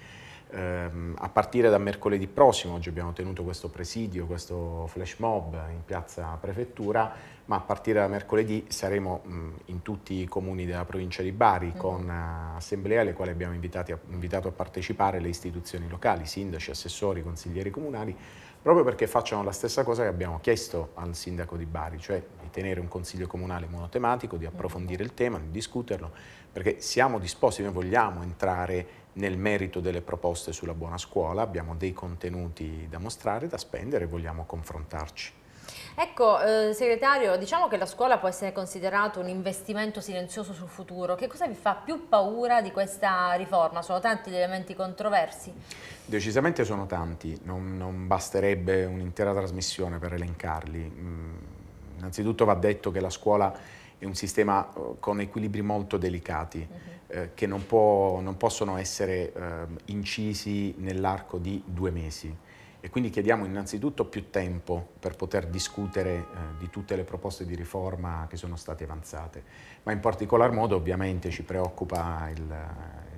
Ehm, a partire da mercoledì prossimo, oggi abbiamo tenuto questo presidio, questo flash mob in piazza prefettura, ma a partire da mercoledì saremo mm, in tutti i comuni della provincia di Bari mm. con eh, assemblee alle quali abbiamo invitato a partecipare le istituzioni locali, sindaci, assessori, consiglieri comunali, proprio perché facciano la stessa cosa che abbiamo chiesto al sindaco di Bari, cioè di tenere un consiglio comunale monotematico, di mm. approfondire il tema, di discuterlo, perché siamo disposti, noi vogliamo entrare nel merito delle proposte sulla buona scuola, abbiamo dei contenuti da mostrare, da spendere e vogliamo confrontarci. Ecco, eh, segretario, diciamo che la scuola può essere considerata un investimento silenzioso sul futuro. Che cosa vi fa più paura di questa riforma? Sono tanti gli elementi controversi? Decisamente sono tanti, non, non basterebbe un'intera trasmissione per elencarli. Mm, innanzitutto va detto che la scuola è un sistema eh, con equilibri molto delicati uh mhm. -huh. eh, che non, può, non, possono essere eh, incisi nell'arco di due mesi e quindi chiediamo innanzitutto più tempo per poter discutere eh, di tutte le proposte di riforma che sono state avanzate, ma in particolar modo ovviamente ci preoccupa il,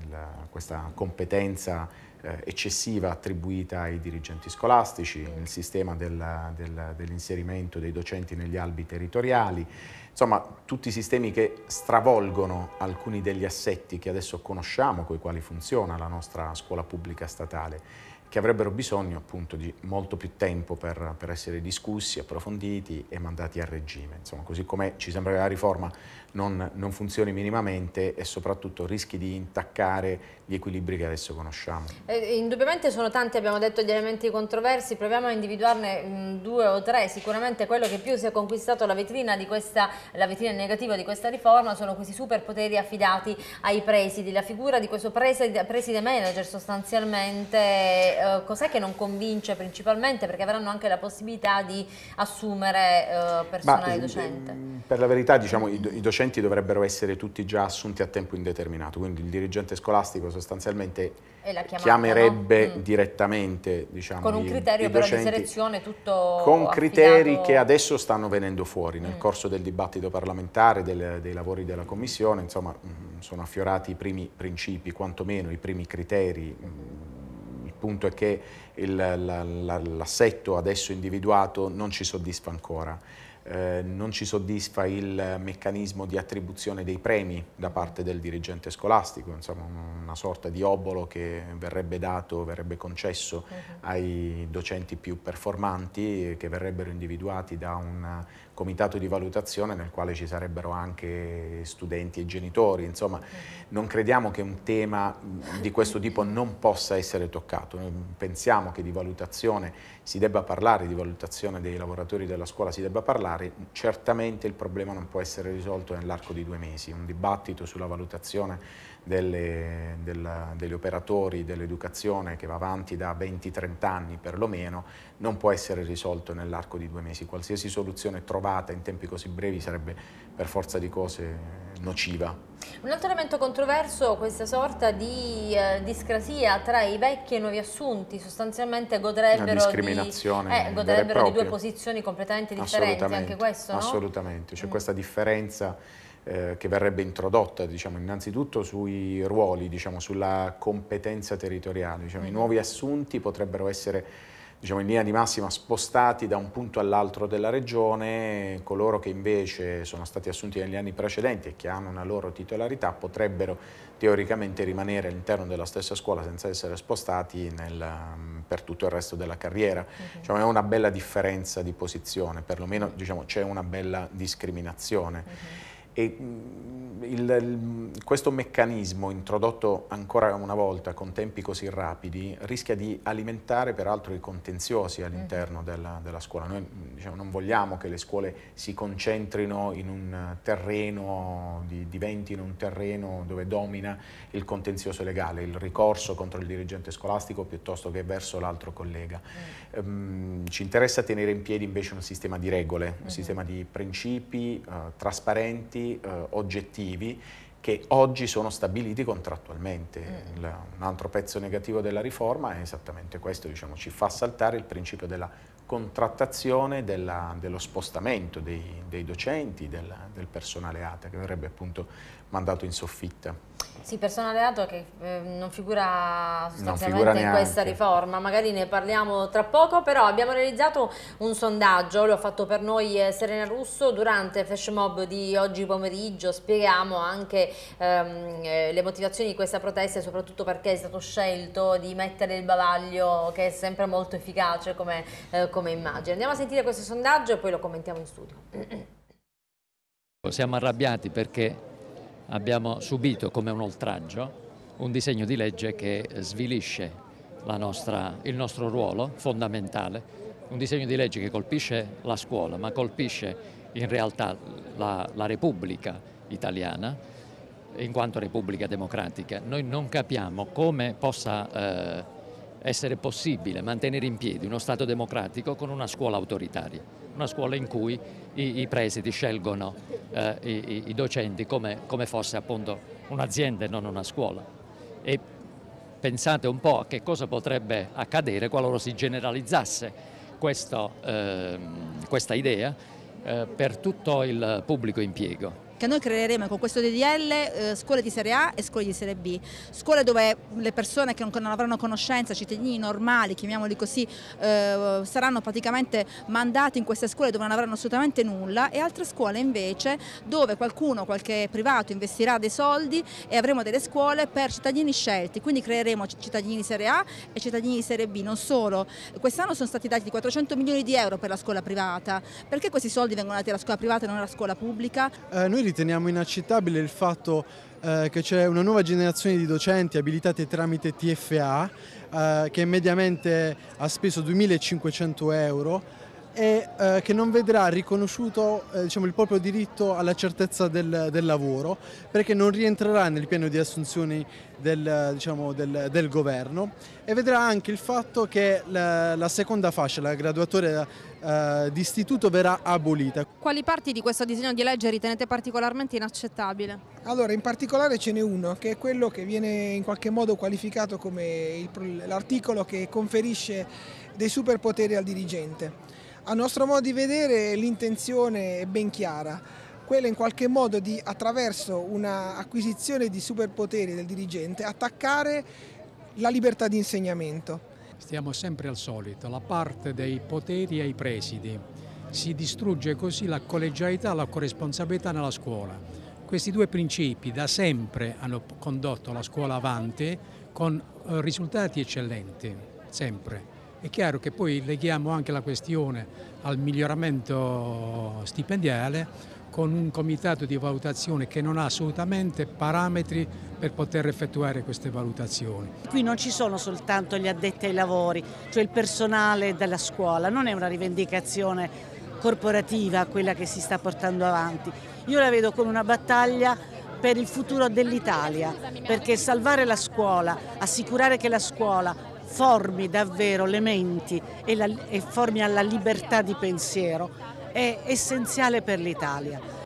il, questa competenza eh, eccessiva attribuita ai dirigenti scolastici, il sistema del, del, dell'inserimento dei docenti negli albi territoriali, insomma tutti i sistemi che stravolgono alcuni degli assetti che adesso conosciamo, con i quali funziona la nostra scuola pubblica statale che avrebbero bisogno appunto di molto più tempo per, per essere discussi, approfonditi e mandati a regime. Insomma, così come ci sembra che la riforma non, non, funzioni minimamente e soprattutto rischi di intaccare gli equilibri che adesso conosciamo. Eh, eh indubbiamente sono tanti, abbiamo detto, gli elementi controversi, proviamo a individuarne mh, mm, due o tre, sicuramente quello che più si è conquistato la vetrina, questa, la vetrina negativa di questa riforma sono questi superpoteri affidati ai presidi, la figura di questo preside, preside manager sostanzialmente, eh, cos'è che non convince principalmente perché avranno anche la possibilità di assumere eh, personale Ma, eh, docente? Mm, per la verità diciamo i, i docenti docenti dovrebbero essere tutti già assunti a tempo indeterminato, quindi il dirigente scolastico sostanzialmente chiamata, chiamerebbe no? Mm. direttamente diciamo, Con un criterio i, però docenti, di selezione tutto Con affidato... criteri che adesso stanno venendo fuori nel mm. corso del dibattito parlamentare, del, dei lavori della Commissione, insomma mm, sono affiorati i primi principi, quantomeno i primi criteri. Mm. Il punto è che l'assetto adesso individuato non ci soddisfa ancora eh, non ci soddisfa il meccanismo di attribuzione dei premi da parte del dirigente scolastico, insomma una sorta di obolo che verrebbe dato, verrebbe concesso uh-huh. ai docenti più performanti che verrebbero individuati da un comitato di valutazione nel quale ci sarebbero anche studenti e genitori, insomma non crediamo che un tema di questo tipo non possa essere toccato, Noi pensiamo che di valutazione si debba parlare, di valutazione dei lavoratori della scuola si debba parlare, certamente il problema non può essere risolto nell'arco di due mesi, un dibattito sulla valutazione delle, della, degli operatori dell'educazione che va avanti da 20-30 anni perlomeno non può essere risolto nell'arco di due mesi. Qualsiasi soluzione trovata in tempi così brevi sarebbe per forza di cose nociva. Un altro elemento controverso, questa sorta di eh, discrasia tra i vecchi e i nuovi assunti, sostanzialmente godrebbero, di, eh, godrebbero di, due posizioni completamente differenti, anche questo? Assolutamente, no? c'è mm. questa differenza eh, che verrebbe introdotta diciamo, innanzitutto sui ruoli, diciamo, sulla competenza territoriale. Diciamo, I mm. nuovi assunti potrebbero essere diciamo, in linea di massima spostati da un punto all'altro della regione, coloro che invece sono stati assunti negli anni precedenti e che hanno una loro titolarità potrebbero teoricamente rimanere all'interno della stessa scuola senza essere spostati nel, mm, per tutto il resto della carriera. Mm-hmm. Okay. Diciamo, è una bella differenza di posizione, perlomeno diciamo, c'è una bella discriminazione. Okay. Mm-hmm. E mm, il, il, questo meccanismo introdotto ancora una volta con tempi così rapidi rischia di alimentare peraltro i contenziosi all'interno mm. della, della, scuola. Noi diciamo, non vogliamo che le scuole si concentrino in un terreno, di, diventino un terreno dove domina il contenzioso legale, il ricorso contro il dirigente scolastico piuttosto che verso l'altro collega. Mm. Um, ci interessa tenere in piedi invece un sistema di regole, un mm. sistema di principi uh, trasparenti limiti eh, oggettivi che oggi sono stabiliti contrattualmente. Mm. un altro pezzo negativo della riforma è esattamente questo, diciamo, ci fa saltare il principio della contrattazione della, dello spostamento dei, dei docenti, del, del, personale ATA che verrebbe appunto mandato in soffitta. Sì, personale ATA che eh, non figura sostanzialmente non figura in questa riforma, magari ne parliamo tra poco, però abbiamo realizzato un sondaggio, lo ha fatto per noi eh, Serena Russo, durante il Flash Mob di oggi pomeriggio spieghiamo anche ehm, eh, le motivazioni di questa protesta e soprattutto perché è stato scelto di mettere il bavaglio che è sempre molto efficace come, eh, come come immagine. Andiamo a sentire questo sondaggio e poi lo commentiamo in studio. Siamo arrabbiati perché abbiamo subito come un oltraggio un disegno di legge che svilisce nostra, il nostro ruolo fondamentale, un disegno di legge che colpisce la scuola ma colpisce in realtà la, la Repubblica italiana in quanto Repubblica democratica. Noi non capiamo come possa... Eh, essere possibile mantenere in piedi uno Stato democratico con una scuola autoritaria, una scuola in cui i, i presidi scelgono eh, i, i, docenti come, come, fosse appunto un'azienda e non una scuola. E pensate un po' a che cosa potrebbe accadere qualora si generalizzasse questo, eh, questa idea eh, per tutto il pubblico impiego che noi creeremo con questo DDL eh, scuole di serie A e scuole di serie B, scuole dove le persone che non, avranno conoscenza, cittadini normali, chiamiamoli così, eh, saranno praticamente mandati in queste scuole dove non avranno assolutamente nulla e altre scuole invece dove qualcuno, qualche privato investirà dei soldi e avremo delle scuole per cittadini scelti, quindi creeremo cittadini di serie A e cittadini di serie B, non solo. Quest'anno sono stati dati 400 milioni di euro per la scuola privata, perché questi soldi vengono dati alla scuola privata e non alla scuola pubblica? Eh, riteniamo inaccettabile il fatto eh, che c'è una nuova generazione di docenti abilitati tramite TFA eh, che mediamente ha speso 2.500 euro e eh, che non vedrà riconosciuto eh, diciamo, il proprio diritto alla certezza del, del, lavoro perché non rientrerà nel piano di assunzioni del, diciamo, del, del governo e vedrà anche il fatto che la, la seconda fascia, la graduatoria eh, di istituto verrà abolita. Quali parti di questo disegno di legge ritenete particolarmente inaccettabile? Allora, in particolare ce n'è uno, che è quello che viene in qualche modo qualificato come l'articolo che conferisce dei superpoteri al dirigente. A nostro modo di vedere l'intenzione è ben chiara, quella in qualche modo di attraverso un'acquisizione di superpoteri del dirigente attaccare la libertà di insegnamento. Stiamo sempre al solito, la parte dei poteri ai presidi. Si distrugge così la collegialità, e la corresponsabilità nella scuola. Questi due principi da sempre hanno condotto la scuola avanti con eh, risultati eccellenti, sempre. È chiaro che poi leghiamo anche la questione al miglioramento stipendiale con un comitato di valutazione che non ha assolutamente parametri per poter effettuare queste valutazioni. Qui non ci sono soltanto gli addetti ai lavori, cioè il personale della scuola, non è una rivendicazione corporativa quella che si sta portando avanti. Io la vedo come una battaglia per il futuro dell'Italia, perché salvare la scuola, assicurare che la scuola formi davvero le menti e, la, e formi alla libertà di pensiero è essenziale per l'Italia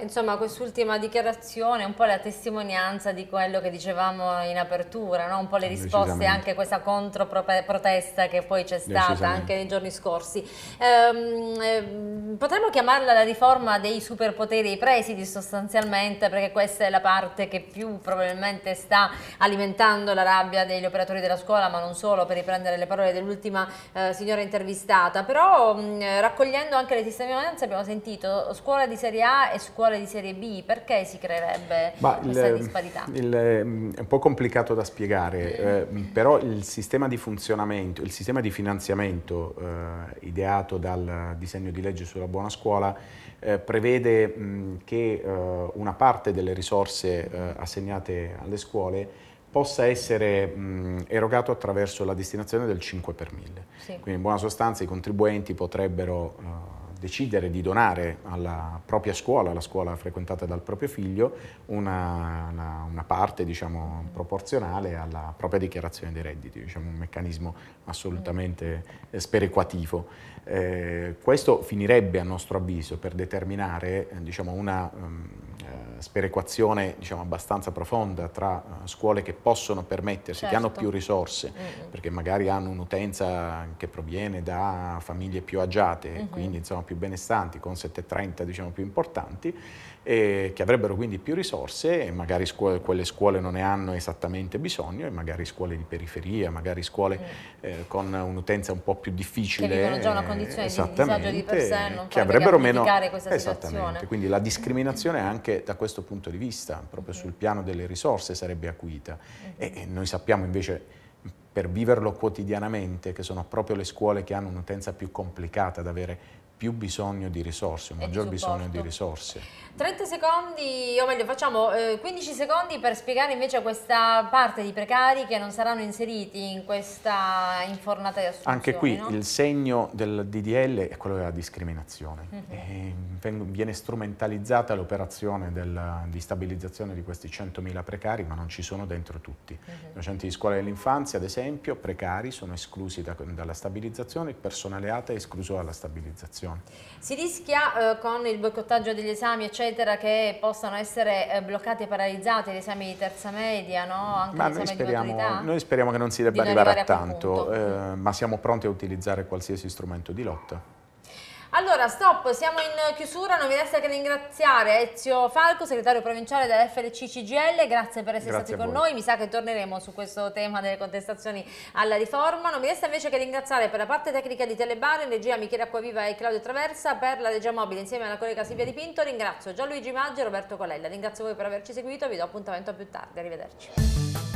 insomma, quest'ultima dichiarazione è un po' la testimonianza di quello che dicevamo in apertura, no? un po' le risposte anche a questa controprotesta che poi c'è stata anche nei giorni scorsi. Ehm, ehm, potremmo chiamarla la riforma dei superpoteri ai presidi sostanzialmente, perché questa è la parte che più probabilmente sta alimentando la rabbia degli operatori della scuola, ma non solo, per riprendere le parole dell'ultima eh, signora intervistata. Però mh, raccogliendo anche le testimonianze abbiamo sentito scuola di serie A e scuola scuole di serie B? Perché si creerebbe bah, questa il, ehm, disparità? Il, ehm, è un po' complicato da spiegare, eh, però il sistema di funzionamento, il sistema di finanziamento eh, ideato dal disegno di legge sulla buona scuola eh, prevede mh, che eh, una parte delle risorse eh, assegnate alle scuole possa essere mh, erogato attraverso la destinazione del 5 per 1000. Sì. Quindi in buona sostanza i contribuenti potrebbero eh, decidere di donare alla propria scuola, alla scuola frequentata dal proprio figlio, una, una, una parte diciamo, proporzionale alla propria dichiarazione dei redditi, diciamo, un meccanismo assolutamente eh, sperequativo. Eh, questo finirebbe a nostro avviso per determinare eh, diciamo, una... Um, sperequazione diciamo, abbastanza profonda tra eh, scuole che possono permettersi, certo. che hanno certo. più risorse, mm-hmm. perché magari hanno un'utenza che proviene da famiglie più agiate, mm-hmm. quindi insomma, più benestanti, con 730 diciamo, più importanti, eh, che avrebbero quindi più risorse e magari scuole, quelle scuole non ne hanno esattamente bisogno e magari scuole di periferia, magari scuole mm. eh, con un'utenza un po' più difficile. Che vivono già una condizione di disagio di per sé, non che avrebbero meno questa Esattamente, situazione. quindi la discriminazione anche da questo punto di vista, proprio mm. sul piano delle risorse sarebbe acuita mm-hmm. e, e noi sappiamo invece per viverlo quotidianamente, che sono proprio le scuole che hanno un'utenza più complicata ad avere più bisogno di risorse, un eh, maggior bisogno di risorse. 30 secondi, o meglio facciamo eh, 15 secondi per spiegare invece questa parte di precari che non saranno inseriti in questa infornata di assunzioni. Anche qui no? il segno del DDL è quello della discriminazione. Uh mhm. -huh. e, viene strumentalizzata l'operazione di stabilizzazione di questi 100.000 precari, ma non ci sono dentro tutti. Uh mhm. -huh. I docenti di scuola dell'infanzia, ad esempio, precari sono esclusi da, dalla stabilizzazione, il personale ATA è escluso dalla stabilizzazione situazione. Si rischia eh, con il boicottaggio degli esami eccetera che possano essere eh, bloccati e paralizzati gli esami di terza media, no? Anche ma noi speriamo, noi speriamo, che non si debba arrivare, arrivare a tanto, eh, ma siamo pronti a utilizzare qualsiasi strumento di lotta. Allora, stop, siamo in chiusura, non mi resta che ringraziare Ezio Falco, segretario provinciale della CGL, grazie per essere grazie stati con noi, mi sa che torneremo su questo tema delle contestazioni alla riforma, non mi resta invece che ringraziare per la parte tecnica di Telebar, in regia Michele Acquaviva e Claudio Traversa, per la regia mobile insieme alla collega Silvia Di Pinto, ringrazio Gianluigi Maggi e Roberto Colella, ringrazio voi per averci seguito, vi do appuntamento a più tardi, arrivederci.